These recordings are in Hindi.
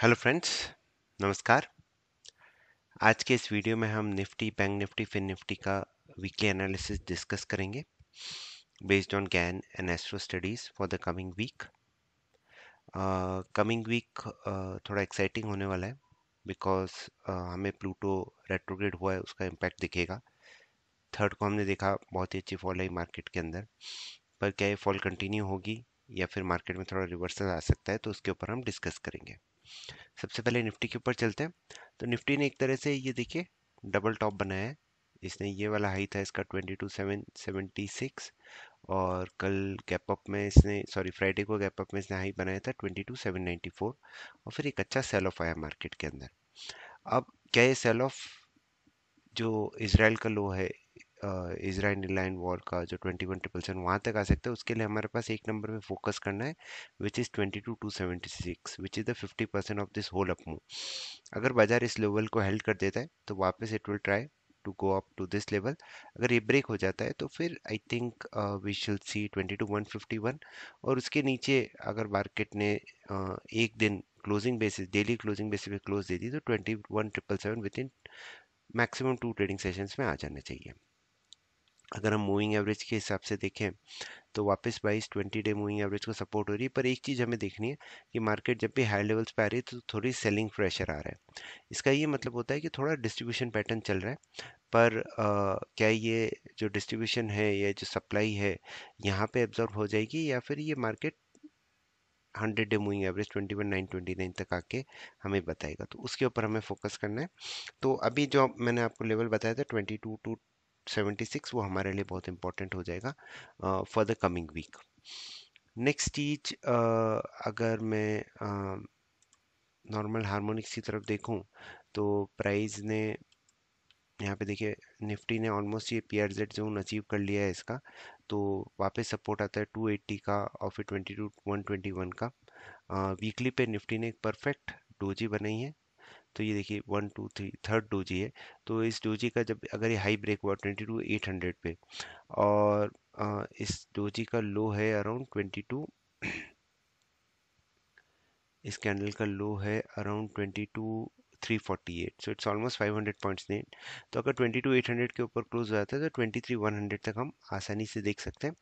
हेलो फ्रेंड्स नमस्कार आज के इस वीडियो में हम Nifty bank Nifty fin Nifty का वीकली एनालिसिस डिस्कस करेंगे based on Gann and astro studies for the coming week coming week थोड़ा एक्साइटिंग होने वाला है बिकॉज uh, हमें प्लूटो रेट्रोग्रेड हुआ है उसका इम्पैक्ट दिखेगा थर्ड को हमने देखा बहुत ही अच्छी फॉल आई मार्केट के अंदर पर क्या ये फॉल कंटिन्यू होगी या फिर मार्केट में थोड़ा रिवर्सल आ सकता है तो उसके ऊपर हम डिस्कस करेंगे सबसे पहले निफ्टी के ऊपर चलते हैं तो निफ्टी ने एक तरह से ये देखिए डबल टॉप बनाया है इसने ये वाला हाई था इसका twenty two seven seventy six और कल गैप अप में इसने सॉरी फ्राइडे को गैप अप में इसने हाई बनाया था twenty two seven ninety four और फिर एक अच्छा सेल ऑफ आया मार्केट के अंदर अब क्या ये सेल ऑफ जो इसराइल का लो है इसराइल लाइन वॉर का जो ट्वेंटी वन ट्रिपल सेवन वहाँ तक आ सकता है उसके लिए हमारे पास एक नंबर में फोकस करना है which is twenty two two seventy six which is the fifty percent of this whole up move अगर बाजार इस लेवल को हेल्ड कर देता है तो वापस it will try to go up to this level अगर ये ब्रेक हो जाता है तो फिर आई think we shall see twenty two one fifty one और उसके नीचे अगर मार्केट ने uh, एक दिन closing basis daily closing basis पे क्लोज दे दी तो twenty one triple seven within maximum two trading sessions में आ जाना चाहिए अगर हम मूविंग एवरेज के हिसाब से देखें तो वापस बाईस ट्वेंटी डे मूविंग एवरेज को सपोर्ट हो रही है पर एक चीज़ हमें देखनी है कि मार्केट जब भी हाई लेवल्स पर आ रही है तो थोड़ी सेलिंग प्रेशर आ रहा है इसका ये मतलब होता है कि थोड़ा डिस्ट्रीब्यूशन पैटर्न चल रहा है पर आ, क्या ये जो डिस्ट्रीब्यूशन है या जो सप्लाई है यहाँ पे एब्जॉर्व हो जाएगी या फिर ये market hundred day moving average twenty one nine twenty nine तक आके हमें बताएगा तो उसके ऊपर हमें फोकस करना है तो अभी जो मैंने आपको लेवल बताया था twenty two two seventy six वो हमारे लिए बहुत इंपॉर्टेंट हो जाएगा for the coming week next चीज अगर मैं नॉर्मल हारमोनिक्स की तरफ देखूं तो प्राइस ने यहाँ पे देखिए निफ्टी ने ऑलमोस्ट ये P R Z zone achieve कर लिया है इसका तो वापस सपोर्ट आता है 280 का और फिर ट्वेंटी ट्वेंटी वन का वीकली पे निफ्टी ने एक परफेक्ट डोजी बनाई है तो ये देखिए one two three third doji है तो इस डोजी का जब अगर ये हाई ब्रेक हुआ ट्वेंटी टू एट हंड्रेड पे और आ, इस डोजी का लो है अराउंड ट्वेंटी टू इस कैंडल का लो है around twenty two eight so it's almost 500 points net तो अगर 22,800 के ऊपर क्लोज हो जाता है तो 23,100 तक हम आसानी से देख सकते हैं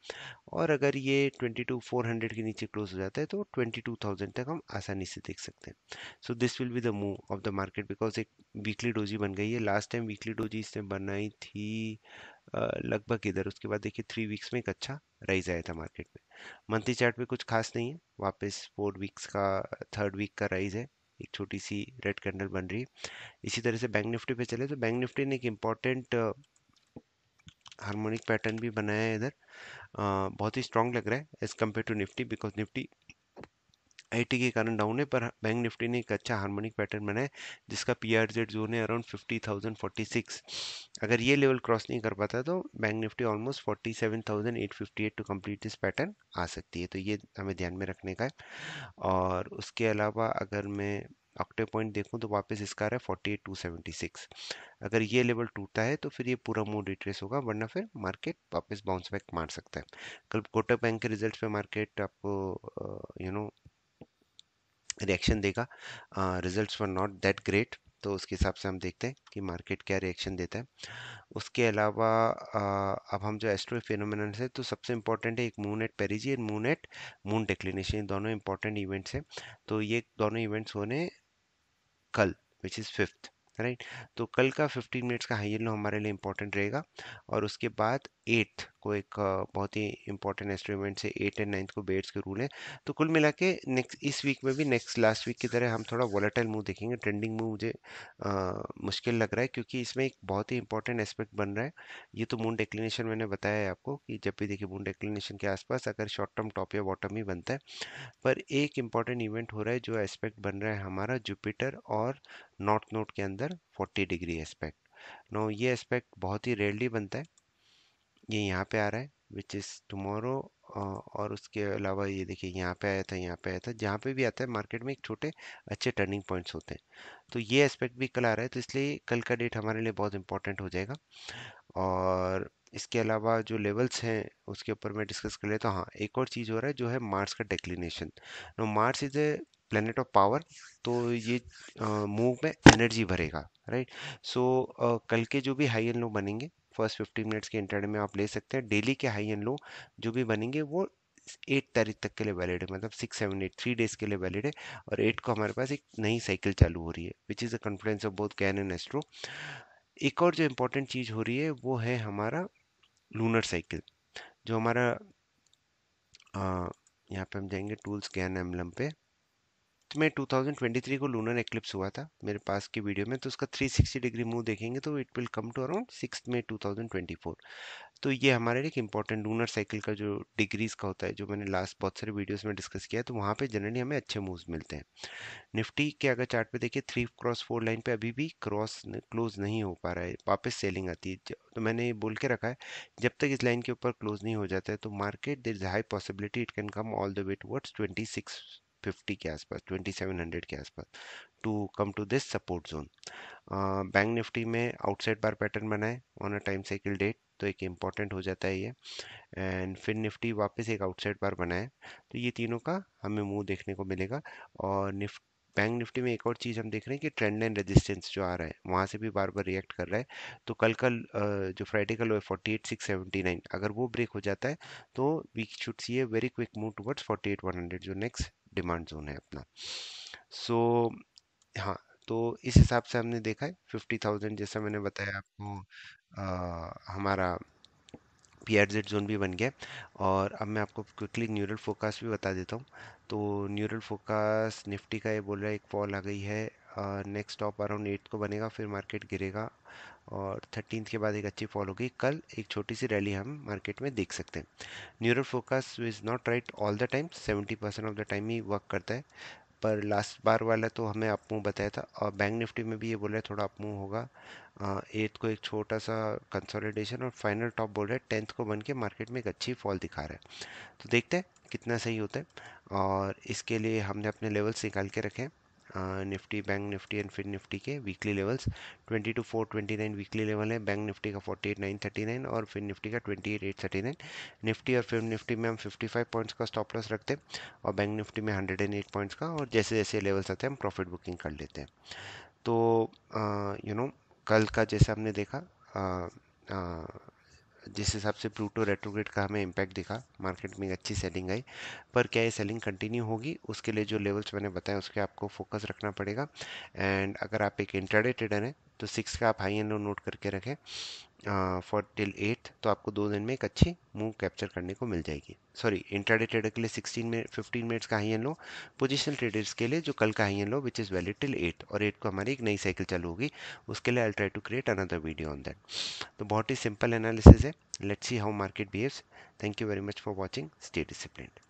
और अगर ये 22,400 के नीचे क्लोज हो जाता है तो 22,000 तक हम आसानी से देख सकते हैं so this will be the move of the market because एक वीकली डोजी बन गई है लास्ट टाइम वीकली डोजी इसने बनाई थी लगभग इधर उसके बाद देखिए थ्री वीक्स में एक अच्छा राइज आया था मार्केट में मंथली चार्ट पे कुछ खास नहीं है वापस फोर वीक्स का थर्ड वीक का राइज है एक छोटी सी रेड कैंडल बन रही इसी तरह से बैंक निफ्टी पे चले तो बैंक निफ्टी ने एक इम्पॉर्टेंट हार्मोनिक पैटर्न भी बनाया है इधर बहुत ही स्ट्रांग लग रहा है as compare to Nifty because Nifty IT के कारण डाउन है पर बैंक निफ्टी ने एक अच्छा हार्मोनिक पैटर्न बनाया जिसका पी आर जेड जोन है around fifty thousand forty six अगर ये लेवल क्रॉस नहीं कर पाता तो bank Nifty almost forty seven thousand eight fifty eight to complete this pattern आ सकती है तो ये हमें ध्यान में रखने का है और उसके अलावा अगर मैं ऑक्टे पॉइंट देखूँ तो वापस इसका है forty eight two seventy six अगर ये लेवल टूटता है तो फिर ये पूरा मूड रिट्रेस होगा वरना फिर मार्केट वापस बाउंस बैक मार सकता है कल कोटक बैंक के रिजल्ट पे मार्केट आपको यू नो रिएक्शन देगा results were not that great तो उसके हिसाब से हम देखते हैं कि मार्केट क्या रिएक्शन देता है उसके अलावा अब हम जो एस्ट्रो फिनोमिन है तो सबसे इम्पॉर्टेंट है एक moon at perigee and moon at moon declination दोनों इंपॉर्टेंट इवेंट्स हैं तो ये दोनों इवेंट्स होने कल विच इज़ फिफ्थ राइट तो कल का फिफ्टीन मिनट्स का हाई हमारे लिए इंपॉर्टेंट रहेगा और उसके बाद एट्थ आपको एक बहुत ही इंपॉर्टेंट इंस्ट्रूमेंट से एट एंड नाइन्थ को बेट्स के रूल है तो कुल मिला के नेक्स्ट इस वीक में भी नेक्स्ट लास्ट वीक की तरह हम थोड़ा वॉलेटाइल मूव देखेंगे ट्रेंडिंग मूव मुझे आ, मुश्किल लग रहा है क्योंकि इसमें एक बहुत ही इंपॉर्टेंट एस्पेक्ट बन रहा है ये तो मून डेक्लिनेशन मैंने बताया है आपको कि जब भी देखिए मून डेक्लिनेशन के आसपास अगर शॉर्ट टर्म टॉप या बॉटम ही बनता है पर एक इंपॉर्टेंट इवेंट हो रहा है जो एस्पेक्ट बन रहा है हमारा जुपिटर और नॉर्थ नोट के अंदर फोर्टी डिग्री एस्पेक्ट नो ये एस्पेक्ट बहुत ही रेयरली बनता है ये यहाँ पे आ रहा है विच इज़ टमोरो और उसके अलावा ये देखिए यहाँ पे आया था यहाँ पे आया था जहाँ पे भी आता है मार्केट में एक छोटे अच्छे टर्निंग पॉइंट्स होते हैं तो ये एस्पेक्ट भी कल आ रहा है तो इसलिए कल का डेट हमारे लिए बहुत इंपॉर्टेंट हो जाएगा और इसके अलावा जो लेवल्स हैं उसके ऊपर मैं डिस्कस कर लेता तो हूँ हाँ एक और चीज़ हो रहा है जो है मार्स का declination no Mars is a planet of power तो ये मूव में एनर्जी भरेगा राइट सो so, कल के जो भी हाई एंड लो बनेंगे फर्स्ट फिफ्टी मिनट्स के इंटरनेट में आप ले सकते हैं डेली के हाई एंड लो जो भी बनेंगे वो एट तारीख तक के लिए वैलिड है मतलब six seven eight three days के लिए वैलिड है और एट को हमारे पास एक नई साइकिल चालू हो रही है which is the confidence of both Gann and astro एक और जो इम्पोर्टेंट चीज़ हो रही है वो है हमारा लूनर साइकिल जो हमारा यहाँ पे हम जाएंगे टूल्स कैन एम्बलम पे में 2023 को लूनर एक्लिप्स हुआ था मेरे पास की वीडियो में तो उसका 360 डिग्री मूव देखेंगे तो it will come to around six में 2024 तो ये हमारे लिए एक इंपॉर्टेंट लूनर साइकिल का जो डिग्रीज का होता है जो मैंने लास्ट बहुत सारे वीडियोस में डिस्कस किया है तो वहाँ पे जनरली हमें अच्छे मूव्स मिलते हैं निफ्टी के अगर चार्ट पे देखिए थ्री क्रॉस फोर लाइन पे अभी भी क्रॉस क्लोज नहीं हो पा रहा है वापस सेलिंग आती है तो मैंने ये बोल के रखा है जब तक इस लाइन के ऊपर क्लोज नहीं हो जाता है तो market there is high possibility it can come all the way towards twenty six fifty के आसपास ट्वेंटी सेवन हंड्रेड के आसपास to come to this support zone bank Nifty में आउटसाइड बार पैटर्न बनाए on a time cycle date तो एक इम्पॉर्टेंट हो जाता है ये एंड फिर निफ्टी वापस एक आउटसाइड बार बनाए तो ये तीनों का हमें मुंह देखने को मिलेगा और निफ्ट बैंक निफ्टी में एक और चीज़ हम देख रहे हैं कि ट्रेंड लाइन रेजिस्टेंस जो आ रहा है वहाँ से भी बार बार रिएक्ट कर रहा है तो कल कल जो फ्राइडे का लो है forty eight six seventy nine अगर वो ब्रेक हो जाता है तो we should see a very quick move towards forty eight one hundred जो नेक्स्ट डिमांड जोन है अपना सो so, हाँ तो इस हिसाब से हमने देखा है फिफ्टी थाउजेंड जैसा मैंने बताया आपको आ, हमारा पी आर जेड जोन भी बन गया और अब मैं आपको क्विकली न्यूरल फोकस भी बता देता हूँ तो न्यूरल फोकस निफ्टी का ये बोल रहा है एक फॉल आ गई है नेक्स्ट टॉप अराउंड एट को बनेगा फिर मार्केट गिरेगा और थर्टीन के बाद एक अच्छी फॉल होगी कल एक छोटी सी रैली हम मार्केट में देख सकते हैं neural focus is not right all the time seventy percent of the time ही वर्क करता है पर लास्ट बार वाला तो हमें अप बताया था और बैंक निफ्टी में भी ये बोल रहे थोड़ा अप होगा एट्थ को एक छोटा सा कंसोलिडेशन और फाइनल टॉप बोल रहे हैं टेंथ को बन के मार्केट में एक अच्छी फॉल दिखा रहा है तो देखते हैं कितना सही होता है और इसके लिए हमने अपने लेवल्स निकाल के रखे हैं निफ्टी बैंक निफ्टी एंड फिर निफ्टी के weekly levels twenty two nine weekly level है बैंक निफ्टी का 48939 और फिर निफ्टी का 28839 निफ्टी और फिर निफ्टी में हम 55 पॉइंट्स का स्टॉप लॉस रखते हैं और बैंक निफ्टी में 108 पॉइंट्स का और जैसे जैसे लेवल्स आते हैं हम प्रॉफिट बुकिंग कर लेते हैं तो यू नो you know, कल का जैसे हमने देखा जिस हिसाब से प्लूटो रेट्रोग्रेड का हमें इम्पैक्ट दिखा मार्केट में एक अच्छी सेलिंग आई पर क्या ये सेलिंग कंटिन्यू होगी उसके लिए जो लेवल्स मैंने बताए उसके आपको फोकस रखना पड़ेगा एंड अगर आप एक इंट्राडे ट्रेडर हैं तो सिक्स का आप हाई एंड लो नोट करके रखें फॉर टिल एट तो आपको दो दिन में एक अच्छी मूव कैप्चर करने को मिल जाएगी सॉरी इंटरडे ट्रेडर के लिए सिक्सटीन मिनट फिफ्टीन मिनट्स का high and low positional traders के लिए जो कल का high and low which is valid till eight और एट को हमारी एक नई साइकिल चालू होगी उसके लिए I try to create another video on that तो बहुत ही सिंपल एनालिसिस है let's see how market behaves thank you very much for watching stay discipline